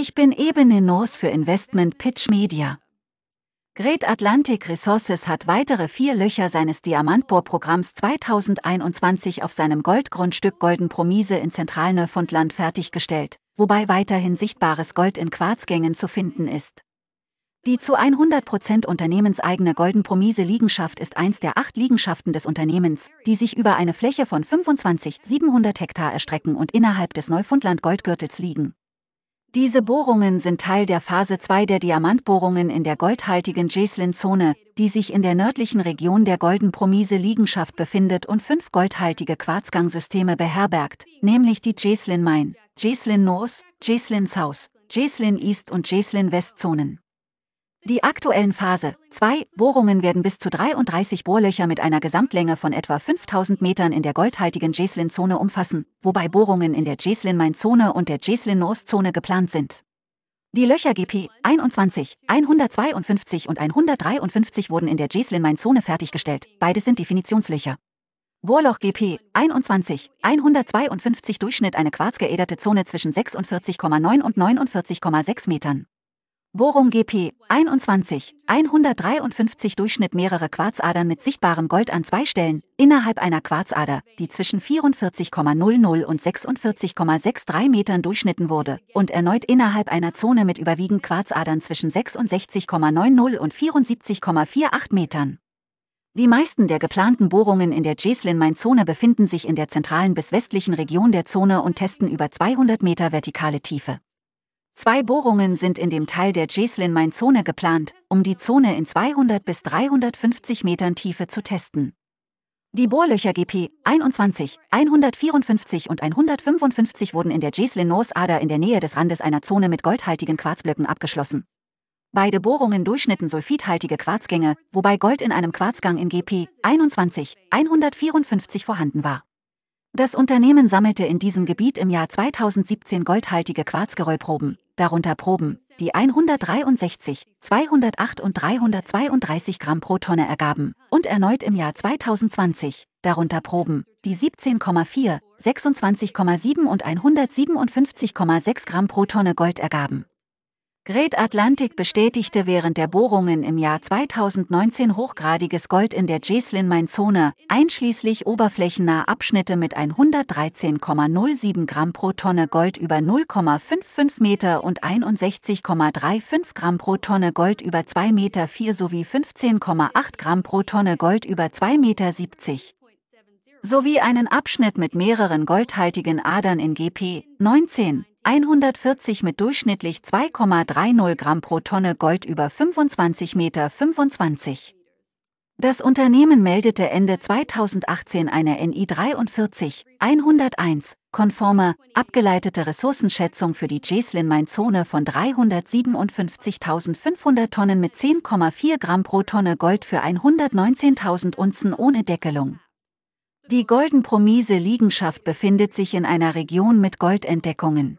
Ich bin Ebenenos für Investment Pitch Media. Great Atlantic Resources hat weitere vier Löcher seines Diamantbohrprogramms 2021 auf seinem Goldgrundstück Golden Promise in Zentralneufundland fertiggestellt, wobei weiterhin sichtbares Gold in Quarzgängen zu finden ist. Die zu 100% unternehmenseigene Golden Promise Liegenschaft ist eins der acht Liegenschaften des Unternehmens, die sich über eine Fläche von 25.700 Hektar erstrecken und innerhalb des Neufundland Goldgürtels liegen. Diese Bohrungen sind Teil der Phase 2 der Diamantbohrungen in der goldhaltigen Jaslin-Zone, die sich in der nördlichen Region der Golden-Promise-Liegenschaft befindet und fünf goldhaltige Quarzgangsysteme beherbergt, nämlich die Jaslin Mine, Jaslin North, Jaslin South, Jaslin East und Jaslin West Zonen. Die aktuellen Phase 2 Bohrungen werden bis zu 33 Bohrlöcher mit einer Gesamtlänge von etwa 5000 Metern in der goldhaltigen Jeslin-Zone umfassen, wobei Bohrungen in der Jeslin-Main-Zone und der Jeslin-Nord-Zone geplant sind. Die Löcher GP 21, 152 und 153 wurden in der Jeslin-Main-Zone fertiggestellt, beide sind Definitionslöcher. Bohrloch GP 21, 152 Durchschnitt eine quarzgeäderte Zone zwischen 46,9 und 49,6 Metern. Bohrung GP 21 153 Durchschnitt mehrere Quarzadern mit sichtbarem Gold an zwei Stellen innerhalb einer Quarzader, die zwischen 44,00 und 46,63 Metern durchschnitten wurde und erneut innerhalb einer Zone mit überwiegend Quarzadern zwischen 66,90 und 74,48 Metern. Die meisten der geplanten Bohrungen in der Jeslin-Main-Zone befinden sich in der zentralen bis westlichen Region der Zone und testen über 200 Meter vertikale Tiefe. Zwei Bohrungen sind in dem Teil der Jeslin-Main-Zone geplant, um die Zone in 200 bis 350 Metern Tiefe zu testen. Die Bohrlöcher GP 21, 154 und 155 wurden in der jeslin Ader in der Nähe des Randes einer Zone mit goldhaltigen Quarzblöcken abgeschlossen. Beide Bohrungen durchschnitten sulfidhaltige Quarzgänge, wobei Gold in einem Quarzgang in GP 21, 154 vorhanden war. Das Unternehmen sammelte in diesem Gebiet im Jahr 2017 goldhaltige Quarzgeröllproben, darunter Proben, die 163, 208 und 332 Gramm pro Tonne ergaben, und erneut im Jahr 2020, darunter Proben, die 17,4, 26,7 und 157,6 Gramm pro Tonne Gold ergaben. Great Atlantic bestätigte während der Bohrungen im Jahr 2019 hochgradiges Gold in der Jeslin main zone einschließlich oberflächennaher Abschnitte mit 113,07 Gramm pro Tonne Gold über 0,55 Meter und 61,35 Gramm pro Tonne Gold über 2,4 Meter sowie 15,8 Gramm pro Tonne Gold über 2,70 Meter sowie einen Abschnitt mit mehreren goldhaltigen Adern in GP 19 140 mit durchschnittlich 2,30 Gramm pro Tonne Gold über 25 Meter 25. Das Unternehmen meldete Ende 2018 eine NI 43 101 konforme, abgeleitete Ressourcenschätzung für die Jeslin-Main-Zone von 357.500 Tonnen mit 10,4 Gramm pro Tonne Gold für 119.000 Unzen ohne Deckelung. Die Golden-Promise-Liegenschaft befindet sich in einer Region mit Goldentdeckungen.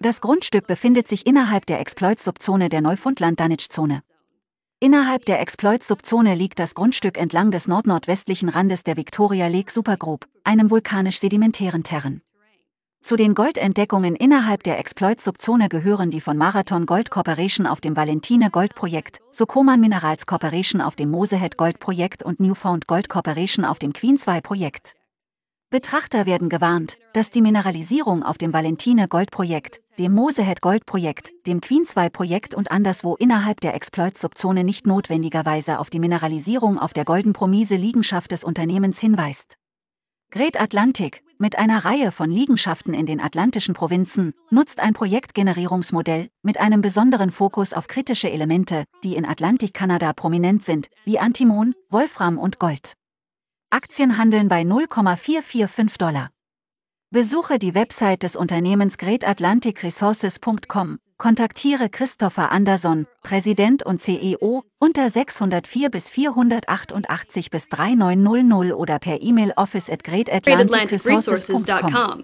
Das Grundstück befindet sich innerhalb der Exploits-Subzone der Neufundland-Danitsch-Zone. Innerhalb der Exploits-Subzone liegt das Grundstück entlang des nordnordwestlichen Randes der Victoria Lake Supergroup, einem vulkanisch-sedimentären Terren. Zu den Goldentdeckungen innerhalb der Exploits-Subzone gehören die von Marathon Gold Corporation auf dem Valentine Gold Projekt, Sokoman Minerals Corporation auf dem Mosehead Gold Projekt und Newfound Gold Corporation auf dem Queen 2 Projekt. Betrachter werden gewarnt, dass die Mineralisierung auf dem Valentine-Gold-Projekt, dem Mosehead-Gold-Projekt, dem Queen-2-Projekt und anderswo innerhalb der Exploit-Subzone nicht notwendigerweise auf die Mineralisierung auf der Golden Promise-Liegenschaft des Unternehmens hinweist. Great Atlantic, mit einer Reihe von Liegenschaften in den atlantischen Provinzen, nutzt ein Projektgenerierungsmodell mit einem besonderen Fokus auf kritische Elemente, die in Atlantik-Kanada prominent sind, wie Antimon, Wolfram und Gold. Aktien handeln bei 0,445 Dollar. Besuche die Website des Unternehmens greatatlanticresources.com, kontaktiere Christopher Anderson, Präsident und CEO, unter 604 bis 488 bis 3900 oder per E-Mail office at greatatlanticresources.com.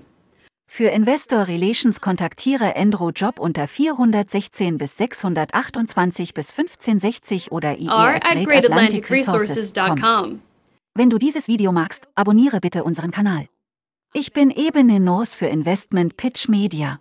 Für Investor Relations kontaktiere Andrew Job unter 416 bis 628 bis 1560 oder ir e at greatatlanticresources.com. Wenn du dieses Video magst, abonniere bitte unseren Kanal. Ich bin Ebenenos für Investment Pitch Media.